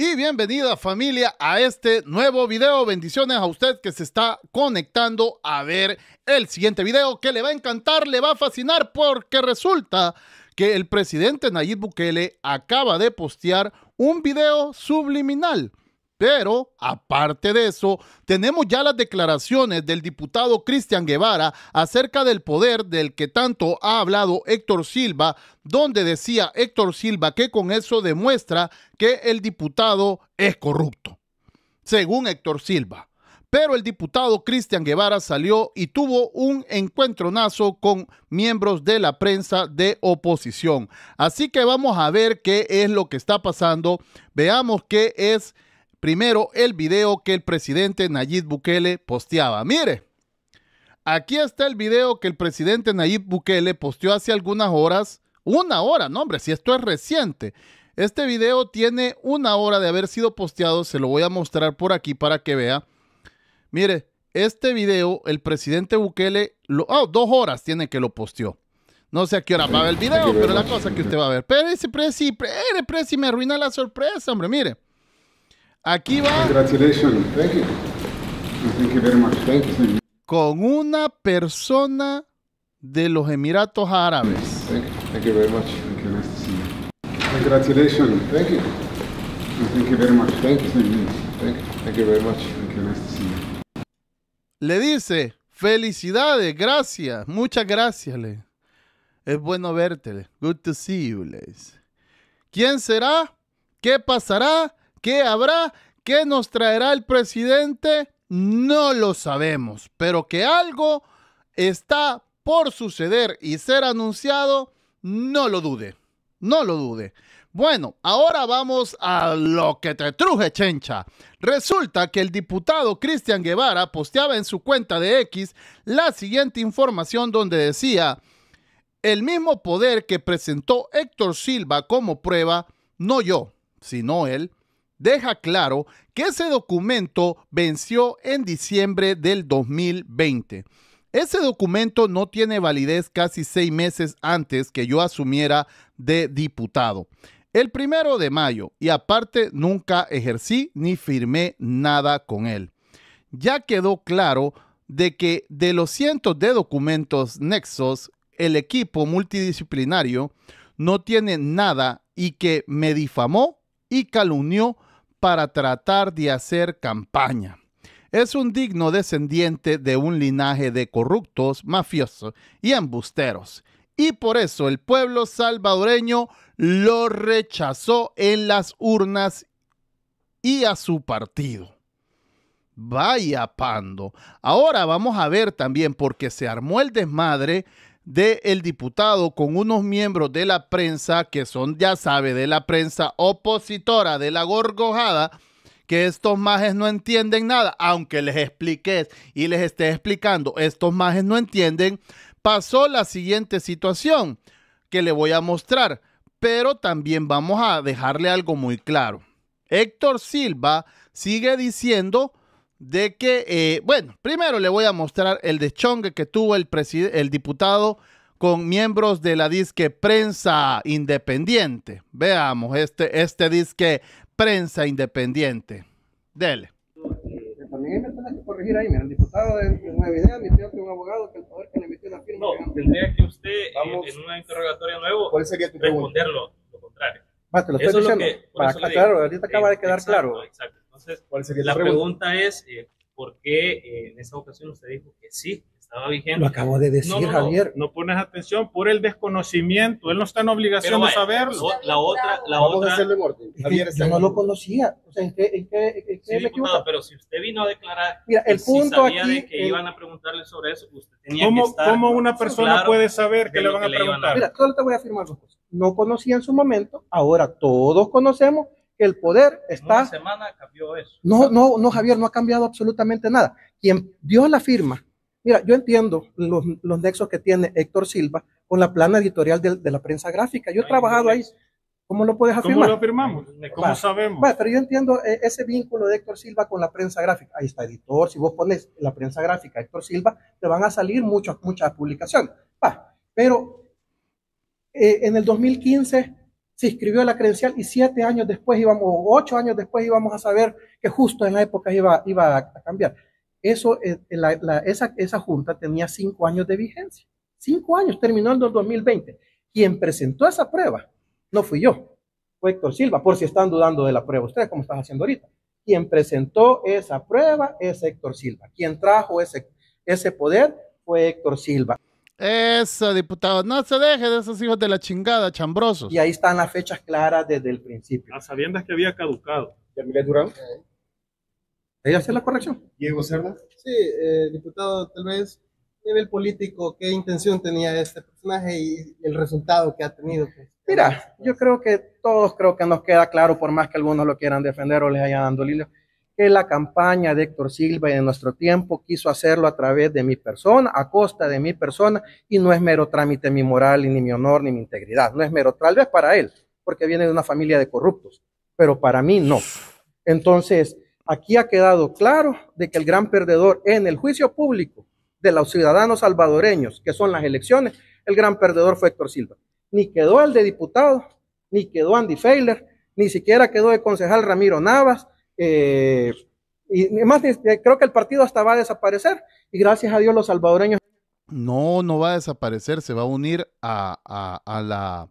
Y bienvenida familia a este nuevo video. Bendiciones a usted que se está conectando a ver el siguiente video que le va a encantar, le va a fascinar porque resulta que el presidente Nayib Bukele acaba de postear un video subliminal pero, aparte de eso, tenemos ya las declaraciones del diputado Cristian Guevara acerca del poder del que tanto ha hablado Héctor Silva, donde decía Héctor Silva que con eso demuestra que el diputado es corrupto, según Héctor Silva. Pero el diputado Cristian Guevara salió y tuvo un encuentronazo con miembros de la prensa de oposición. Así que vamos a ver qué es lo que está pasando. Veamos qué es Primero, el video que el presidente Nayib Bukele posteaba. Mire, aquí está el video que el presidente Nayib Bukele posteó hace algunas horas. Una hora, no hombre, si esto es reciente. Este video tiene una hora de haber sido posteado. Se lo voy a mostrar por aquí para que vea. Mire, este video, el presidente Bukele, oh, dos horas tiene que lo posteó. No sé a qué hora va a ver el video, pero la cosa que usted va a ver. Pero ese presi, presi, me arruina la sorpresa, hombre, mire. Aquí va. Congratulations. Thank you. Thank you very much. Thank you. Con una persona de los Emiratos Árabes. Thank you. Thank you very much. Thank you. Nice to see you. Congratulations. Thank you. Thank you very much. Thank you. Thank you. Thank you very much. Thank you. Nice to see you. Le dice, felicidades, gracias, muchas gracias, le. Es bueno verte, Good to see you, Les. ¿Quién será? ¿Qué pasará? ¿Qué habrá? ¿Qué nos traerá el presidente? No lo sabemos, pero que algo está por suceder y ser anunciado, no lo dude, no lo dude. Bueno, ahora vamos a lo que te truje, chencha. Resulta que el diputado Cristian Guevara posteaba en su cuenta de X la siguiente información donde decía, el mismo poder que presentó Héctor Silva como prueba, no yo, sino él, deja claro que ese documento venció en diciembre del 2020. Ese documento no tiene validez casi seis meses antes que yo asumiera de diputado. El primero de mayo, y aparte nunca ejercí ni firmé nada con él. Ya quedó claro de que de los cientos de documentos nexos, el equipo multidisciplinario no tiene nada y que me difamó y calumnió para tratar de hacer campaña. Es un digno descendiente de un linaje de corruptos, mafiosos y embusteros. Y por eso el pueblo salvadoreño lo rechazó en las urnas y a su partido. Vaya pando. Ahora vamos a ver también, por qué se armó el desmadre del el diputado con unos miembros de la prensa que son, ya sabe, de la prensa opositora de la gorgojada, que estos majes no entienden nada, aunque les expliques y les esté explicando, estos majes no entienden, pasó la siguiente situación que le voy a mostrar, pero también vamos a dejarle algo muy claro. Héctor Silva sigue diciendo de que, eh, bueno, primero le voy a mostrar el deschongue que tuvo el, el diputado con miembros de la disque prensa independiente. Veamos este, este disque prensa independiente. Dele. También hay personas que corregir ahí. Mira, el diputado de, una Nueva Idea admitió que un abogado que el poder que le metió la firma. No, tendría que usted eh, en una interrogatoria nuevo ¿cuál sería tu responderlo, lo contrario. te lo estoy eso diciendo. Es lo que, para aclarar, ahorita acaba de quedar claro. Exacto. Entonces, ¿Cuál sería la pregunta, es, eh, ¿por qué eh, en esa ocasión usted dijo que sí, estaba vigente? Lo acabo de decir, Javier. No, pones atención por el desconocimiento. Él no está en obligación de saberlo. la otra, la Vamos A Javier, yo no lo conocía. O sea, ¿en qué, es qué, sí, pero si usted vino a declarar, Mira, el punto aquí, que iban a preguntarle sobre eso, usted tenía ¿Cómo, que estar ¿Cómo una persona puede saber que le van a preguntar? Mira, solo te voy a afirmar dos cosas. No conocía en su momento, ahora todos conocemos el poder está... Una semana cambió eso. No, no, no, Javier, no ha cambiado absolutamente nada. Quien dio la firma, mira, yo entiendo los, nexos que tiene Héctor Silva con la plana editorial de, la prensa gráfica. Yo he trabajado ahí. ¿Cómo lo puedes afirmar? ¿Cómo lo firmamos? ¿Cómo sabemos? Bueno, pero yo entiendo eh, ese vínculo de Héctor Silva con la prensa gráfica. Ahí está, editor. Si vos pones la prensa gráfica Héctor Silva, te van a salir muchas, muchas publicaciones. pero eh, en el 2015 se inscribió la credencial y siete años después íbamos, ocho años después íbamos a saber que justo en la época iba, iba a cambiar. Eso, eh, eh, esa, esa junta tenía cinco años de vigencia. Cinco años, terminó en el 2020. Quien presentó esa prueba no fui yo, fue Héctor Silva, por si están dudando de la prueba ustedes, como están haciendo ahorita. Quien presentó esa prueba es Héctor Silva. Quien trajo ese, ese poder fue Héctor Silva. Eso, diputado. No se deje de esos hijos de la chingada, chambrosos. Y ahí están las fechas claras desde el principio. A sabiendas que había caducado. Miguel Durán. ¿Ahí la corrección? Diego Cerda. Sí, eh, diputado, tal vez nivel político, qué intención tenía este personaje y el resultado que ha tenido. Mira, yo creo que todos creo que nos queda claro, por más que algunos lo quieran defender o les haya dando lilo que la campaña de Héctor Silva en nuestro tiempo quiso hacerlo a través de mi persona, a costa de mi persona, y no es mero trámite mi moral, ni mi honor, ni mi integridad. No es mero, tal vez para él, porque viene de una familia de corruptos, pero para mí no. Entonces, aquí ha quedado claro de que el gran perdedor en el juicio público de los ciudadanos salvadoreños, que son las elecciones, el gran perdedor fue Héctor Silva. Ni quedó el de diputado, ni quedó Andy Feiler, ni siquiera quedó el concejal Ramiro Navas, eh, y además, este, creo que el partido hasta va a desaparecer. Y gracias a Dios los salvadoreños. No, no va a desaparecer, se va a unir a, la,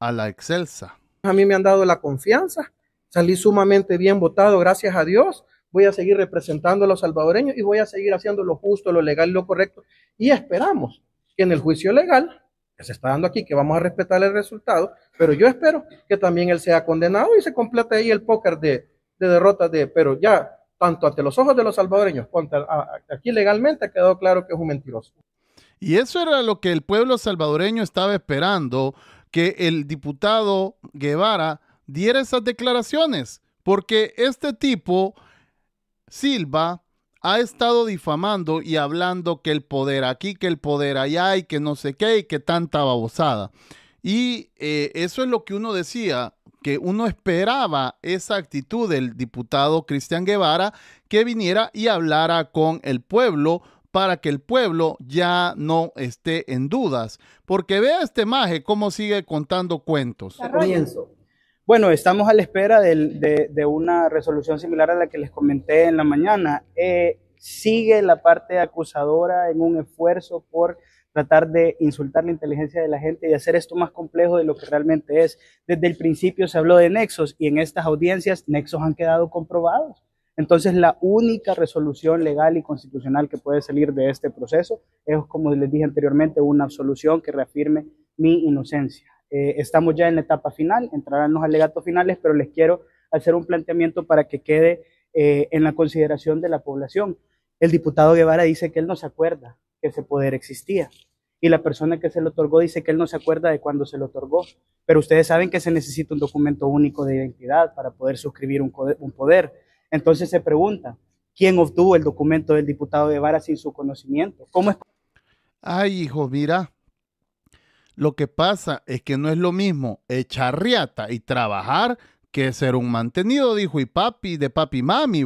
a la excelsa. A mí me han dado la confianza, salí sumamente bien votado, gracias a Dios. Voy a seguir representando a los salvadoreños y voy a seguir haciendo lo justo, lo legal, y lo correcto. Y esperamos que en el juicio legal que se está dando aquí, que vamos a respetar el resultado, pero yo espero que también él sea condenado y se complete ahí el póker de, de derrota, de, pero ya, tanto ante los ojos de los salvadoreños, contra, aquí legalmente ha quedado claro que es un mentiroso. Y eso era lo que el pueblo salvadoreño estaba esperando, que el diputado Guevara diera esas declaraciones, porque este tipo, Silva, ha estado difamando y hablando que el poder aquí, que el poder allá y que no sé qué y que tanta babosada. Y eh, eso es lo que uno decía, que uno esperaba esa actitud del diputado Cristian Guevara que viniera y hablara con el pueblo para que el pueblo ya no esté en dudas. Porque vea este maje cómo sigue contando cuentos. Bueno, estamos a la espera de, una resolución similar a la que les comenté en la mañana. Eh, sigue la parte acusadora en un esfuerzo por tratar de insultar la inteligencia de la gente y hacer esto más complejo de lo que realmente es. Desde el principio se habló de nexos y en estas audiencias nexos han quedado comprobados. Entonces la única resolución legal y constitucional que puede salir de este proceso es, como les dije anteriormente, una absolución que reafirme mi inocencia. Eh, estamos ya en la etapa final, entrarán los alegatos finales, pero les quiero hacer un planteamiento para que quede eh, en la consideración de la población. El diputado Guevara dice que él no se acuerda ese poder existía. Y la persona que se lo otorgó dice que él no se acuerda de cuándo se lo otorgó. Pero ustedes saben que se necesita un documento único de identidad para poder suscribir un, poder. Entonces se pregunta, ¿quién obtuvo el documento del diputado de Vara sin su conocimiento? ¿Cómo es? Ay, hijo, mira. Lo que pasa es que no es lo mismo echar riata y trabajar que ser un mantenido, dijo, y papi, de papi mami,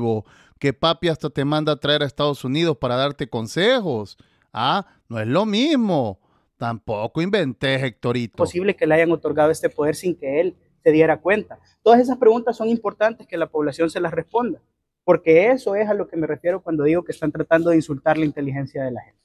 que papi hasta te manda a traer a Estados Unidos para darte consejos Ah, no es lo mismo. Tampoco inventé, Hectorito. Es posible que le hayan otorgado este poder sin que él se diera cuenta. Todas esas preguntas son importantes que la población se las responda, porque eso es a lo que me refiero cuando digo que están tratando de insultar la inteligencia de la gente.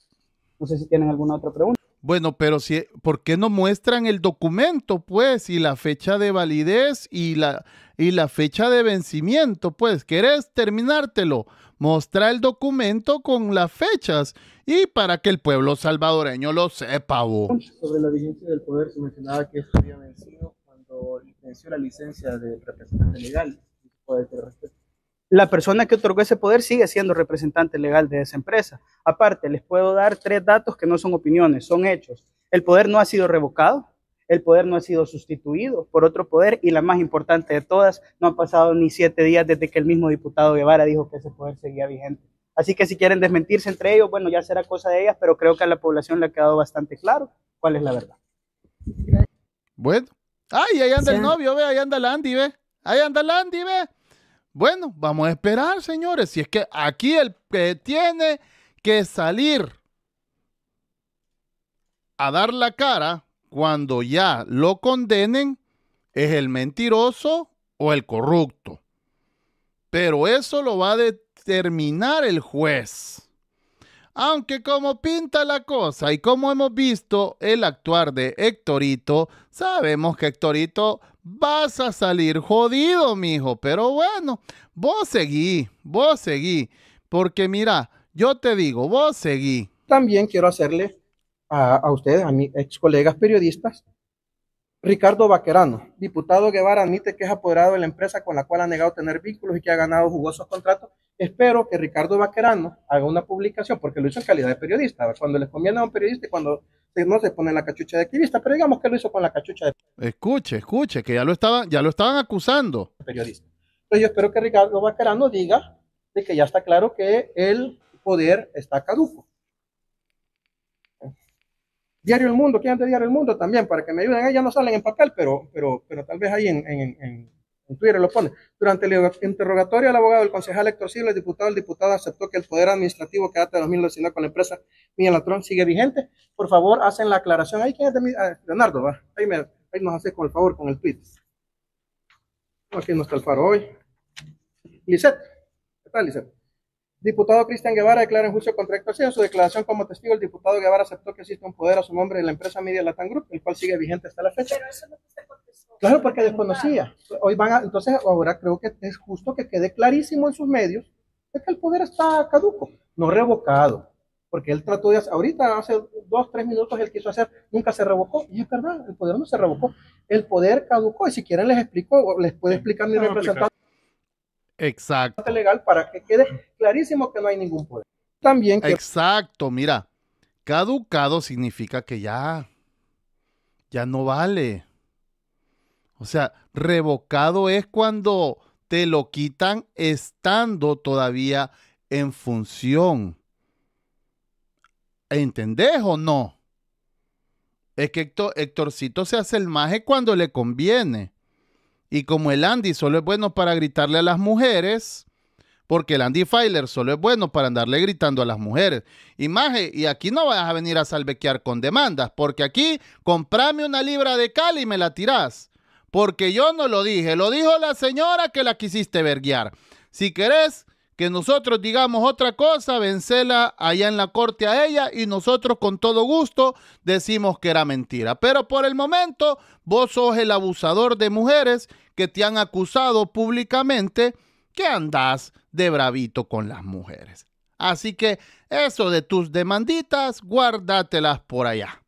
No sé si tienen alguna otra pregunta. Bueno, pero si, ¿por qué no muestran el documento, pues, y la fecha de validez y la, y la fecha de vencimiento, pues? ¿Querés terminártelo? mostrar el documento con las fechas y para que el pueblo salvadoreño lo sepa. Sobre la vigencia del poder se mencionaba que esto había vencido cuando venció la licencia de representante legal. La persona que otorgó ese poder sigue siendo representante legal de esa empresa. Aparte, les puedo dar tres datos que no son opiniones, son hechos. El poder no ha sido revocado, el poder no ha sido sustituido por otro poder y la más importante de todas, no ha pasado ni siete días desde que el mismo diputado Guevara dijo que ese poder seguía vigente. Así que si quieren desmentirse entre ellos, bueno, ya será cosa de ellas, pero creo que a la población le ha quedado bastante claro cuál es la verdad. Bueno, ay, ahí anda el novio, ve, ahí anda el Andy, ve, ahí anda el ve. Bueno, vamos a esperar, señores, si es que aquí el que tiene que salir a dar la cara cuando ya lo condenen, es el mentiroso o el corrupto. Pero eso lo va a determinar el juez. Aunque como pinta la cosa y como hemos visto el actuar de Héctorito, sabemos que Héctorito vas a salir jodido, mijo. Pero bueno, vos seguí, vos seguí. Porque mira, yo te digo, vos seguí. También quiero hacerle a, ustedes, a mis ex colegas periodistas. Ricardo Vaquerano, diputado Guevara admite que es apoderado de la empresa con la cual ha negado tener vínculos y que ha ganado jugosos contratos. Espero que Ricardo Vaquerano haga una publicación, porque lo hizo en calidad de periodista. Cuando les conviene a un periodista y cuando no se pone la cachucha de activista, pero digamos que lo hizo con la cachucha de Escuche, escuche, que ya lo estaban, ya lo estaban acusando. Periodista. Entonces yo espero que Ricardo Vaquerano diga de que ya está claro que el poder está caduco Diario El Mundo, ¿quién de Diario El Mundo también? Para que me ayuden, ellas no salen en papel, pero, pero, pero tal vez ahí en, en, en, Twitter lo ponen. Durante el interrogatorio el abogado, del concejal Héctor Silva, el diputado, el diputado aceptó que el poder administrativo que data de 2019 con la empresa Latrón. sigue vigente. Por favor, hacen la aclaración. Ahí, ¿quién es de ah, Leonardo, Ahí, nos hace, con el favor, con el tweet. Aquí no está el faro hoy. Lisette, ¿qué tal, Lisette? Diputado Cristian Guevara declara en juicio contra Héctor En su declaración como testigo, el diputado Guevara aceptó que existe un poder a su nombre en la empresa Media Latam Group, el cual sigue vigente hasta la fecha. no contestó, claro, porque desconocía. Hoy van entonces, ahora creo que es justo que quede clarísimo en sus medios de que el poder está caduco, no revocado. Porque él trató de hacer, ahorita hace dos, tres minutos él quiso hacer, nunca se revocó. Y es verdad, el poder no se revocó. El poder caducó. Y si quieren les explico, les puede explicar mi representante. Exacto. Legal para que quede clarísimo que no hay ningún poder. También Exacto, mira. Caducado significa que ya ya no vale. O sea, revocado es cuando te lo quitan estando todavía en función. ¿Entendés o no? Es que Héctorcito se hace el maje cuando le conviene. Y como el Andy solo es bueno para gritarle a las mujeres, porque el Andy Filer solo es bueno para andarle gritando a las mujeres. Y y aquí no vas a venir a salvequear con demandas, porque aquí comprame una libra de cal y me la tirás. Porque yo no lo dije, lo dijo la señora que la quisiste verguiar. Si querés que nosotros digamos otra cosa, vencela allá en la corte a ella y nosotros con todo gusto decimos que era mentira. Pero por el momento, vos sos el abusador de mujeres que te han acusado públicamente que andas de bravito con las mujeres. Así que eso de tus demanditas, guárdatelas por allá.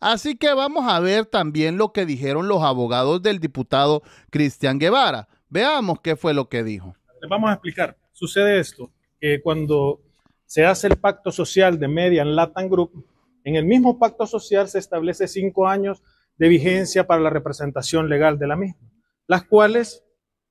Así que vamos a ver también lo que dijeron los abogados del diputado Cristian Guevara. Veamos qué fue lo que dijo. vamos a explicar. Sucede esto, que cuando se hace el pacto social de Median Latin Group, en el mismo pacto social se establece cinco años de vigencia para la representación legal de la misma las cuales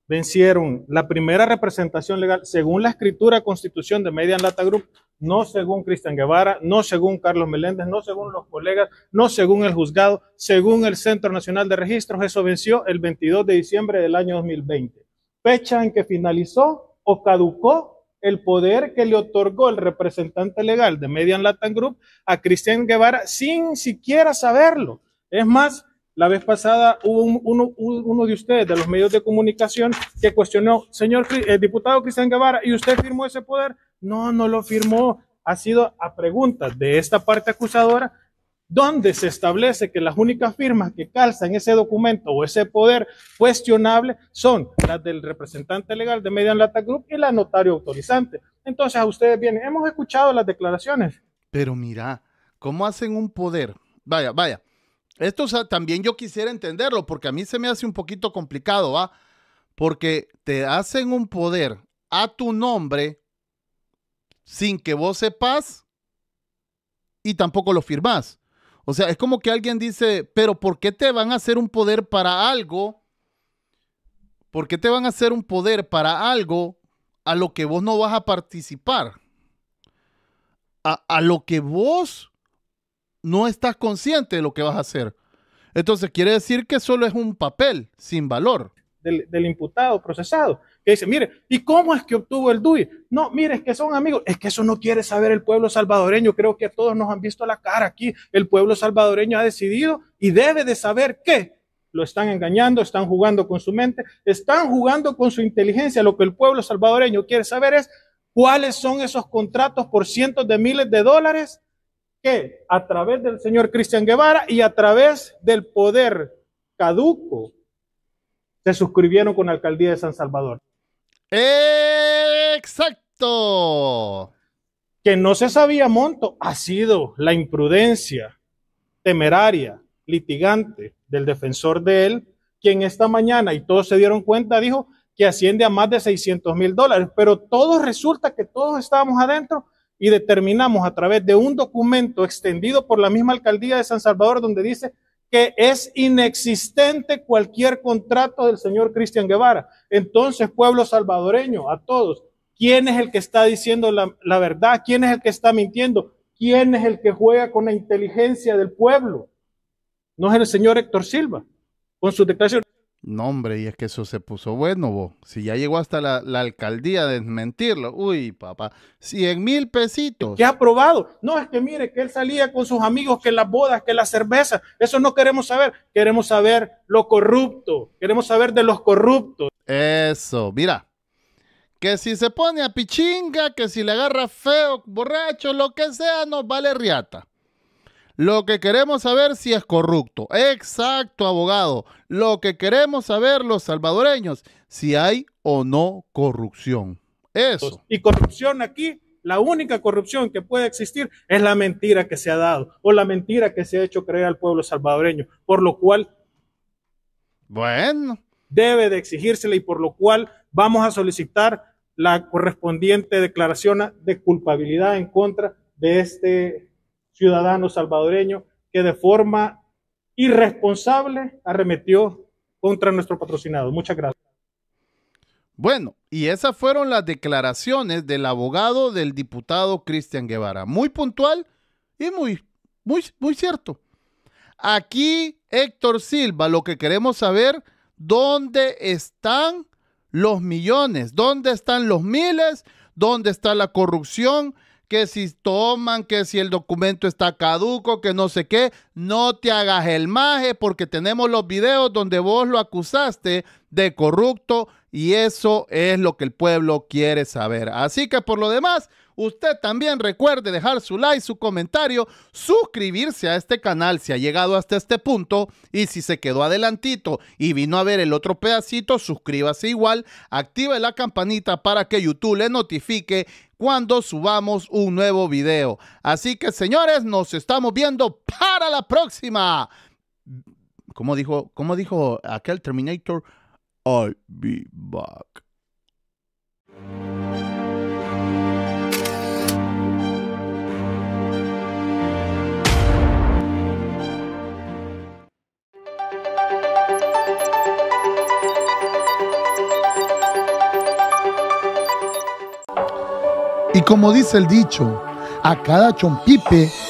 vencieron la primera representación legal según la escritura constitución de Median Lata Group, no según Cristian Guevara, no según Carlos Meléndez, no según los colegas, no según el juzgado, según el Centro Nacional de Registros, eso venció el 22 de diciembre del año 2020, fecha en que finalizó o caducó el poder que le otorgó el representante legal de Median Latin Group a Cristian Guevara sin siquiera saberlo. Es más, la vez pasada hubo uno, de ustedes, de los medios de comunicación, que cuestionó, señor el eh, diputado Cristian Guevara, ¿y usted firmó ese poder? No, no lo firmó. Ha sido a preguntas de esta parte acusadora, donde se establece que las únicas firmas que calzan ese documento o ese poder cuestionable son las del representante legal de Median Lata Group y la notario autorizante. Entonces, a ustedes vienen, hemos escuchado las declaraciones. Pero mira, ¿cómo hacen un poder? Vaya, vaya esto también yo quisiera entenderlo, porque a mí se me hace un poquito complicado, ¿va? Porque te hacen un poder a tu nombre sin que vos sepas y tampoco lo firmás. O sea, es como que alguien dice, pero ¿por qué te van a hacer un poder para algo? ¿Por qué te van a hacer un poder para algo a lo que vos no vas a participar? A, a lo que vos no estás consciente de lo que vas a hacer. Entonces quiere decir que solo es un papel sin valor. Del, imputado procesado, que dice, mire, ¿y cómo es que obtuvo el DUI? No, mire, es que son amigos, es que eso no quiere saber el pueblo salvadoreño, creo que todos nos han visto la cara aquí, el pueblo salvadoreño ha decidido y debe de saber que lo están engañando, están jugando con su mente, están jugando con su inteligencia, lo que el pueblo salvadoreño quiere saber es cuáles son esos contratos por cientos de miles de dólares que a través del señor Cristian Guevara y a través del poder caduco se suscribieron con la alcaldía de San Salvador. Exacto. Que no se sabía monto ha sido la imprudencia temeraria, litigante del defensor de él, quien esta mañana, y todos se dieron cuenta, dijo que asciende a más de 600 mil dólares, pero todos resulta que todos estábamos adentro y determinamos a través de un documento extendido por la misma alcaldía de San Salvador donde dice que es inexistente cualquier contrato del señor Cristian Guevara. Entonces, pueblo salvadoreño, a todos, ¿quién es el que está diciendo la, verdad? ¿Quién es el que está mintiendo? ¿Quién es el que juega con la inteligencia del pueblo? No es el señor Héctor Silva, con su declaración. No, hombre, y es que eso se puso bueno, vos. Si ya llegó hasta la, alcaldía a desmentirlo. Uy, papá, 100 mil pesitos. ¿Qué ha probado? No, es que mire, que él salía con sus amigos, que las bodas, que la cerveza. Eso no queremos saber. Queremos saber lo corrupto. Queremos saber de los corruptos. Eso, mira. Que si se pone a pichinga, que si le agarra feo, borracho, lo que sea, nos vale riata. Lo que queremos saber si es corrupto. Exacto, abogado. Lo que queremos saber los salvadoreños, si hay o no corrupción. Eso. Y corrupción aquí, la única corrupción que puede existir es la mentira que se ha dado o la mentira que se ha hecho creer al pueblo salvadoreño, por lo cual... Bueno. Debe de exigírsela y por lo cual vamos a solicitar la correspondiente declaración de culpabilidad en contra de este ciudadano salvadoreño que de forma irresponsable arremetió contra nuestro patrocinado. Muchas gracias. Bueno, y esas fueron las declaraciones del abogado del diputado Cristian Guevara. Muy puntual y muy, muy, muy cierto. Aquí, Héctor Silva, lo que queremos saber, ¿dónde están los millones? ¿Dónde están los miles? ¿Dónde está la corrupción? que si toman, que si el documento está caduco, que no sé qué, no te hagas el maje porque tenemos los videos donde vos lo acusaste de corrupto y eso es lo que el pueblo quiere saber. Así que por lo demás, usted también recuerde dejar su like, su comentario, suscribirse a este canal si ha llegado hasta este punto y si se quedó adelantito y vino a ver el otro pedacito, suscríbase igual, active la campanita para que YouTube le notifique cuando subamos un nuevo video. Así que señores, nos estamos viendo para la próxima. Como dijo, como dijo aquel Terminator, I'll be back. como dice el dicho, a cada chompipe